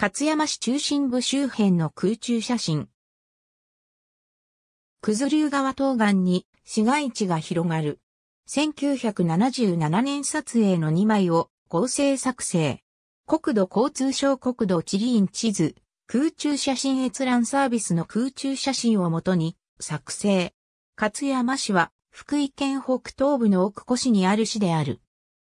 勝山市中心部周辺の空中写真。九頭竜川東岸に市街地が広がる。1977年撮影の2枚を合成作成。国土交通省国土地理院地図、空中写真閲覧サービスの空中写真をもとに作成。勝山市は福井県北東部の奥古市にある市である。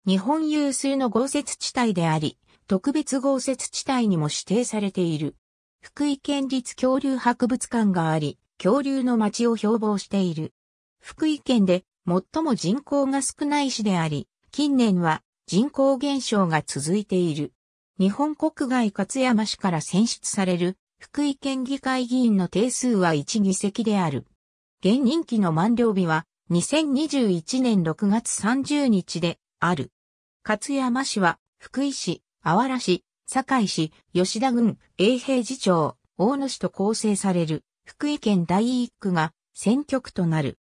日本有数の豪雪地帯であり、特別豪雪地帯にも指定されている。福井県立恐竜博物館があり、恐竜の街を標榜している。福井県で最も人口が少ない市であり、近年は人口減少が続いている。日本国外勝山市から選出される福井県議会議員の定数は1議席である。現任期の満了日は2021年6月30日である。勝山市は福井市、あわら市、堺市、吉田郡、永平寺町、大野市と構成される、福井県第一区が選挙区となる。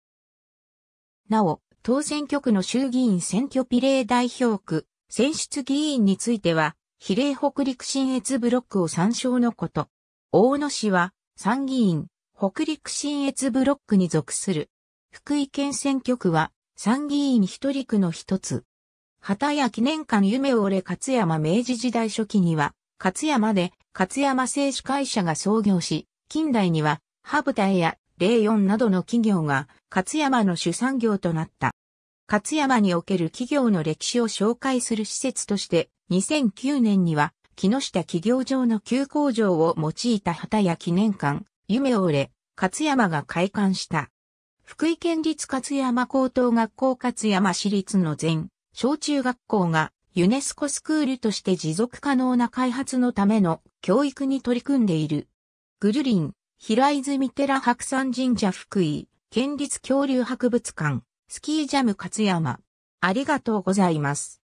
なお、当選挙区の衆議院選挙比例代表区、選出議員については、比例北陸新越ブロックを参照のこと。大野市は、参議院、北陸新越ブロックに属する。福井県選挙区は、参議院一人区の一つ。旗や記念館夢を折れ勝山明治時代初期には、勝山で勝山製紙会社が創業し、近代には、ハブタエやレイヨンなどの企業が勝山の主産業となった。勝山における企業の歴史を紹介する施設として、2009年には、木下企業場の旧工場を用いた旗や記念館、夢を折れ、勝山が開館した。福井県立勝山高等学校勝山市立の全小中学校がユネスコスクールとして持続可能な開発のための教育に取り組んでいる。グルリン、平泉寺白山神社福井、県立恐竜博物館、スキージャム勝山。ありがとうございます。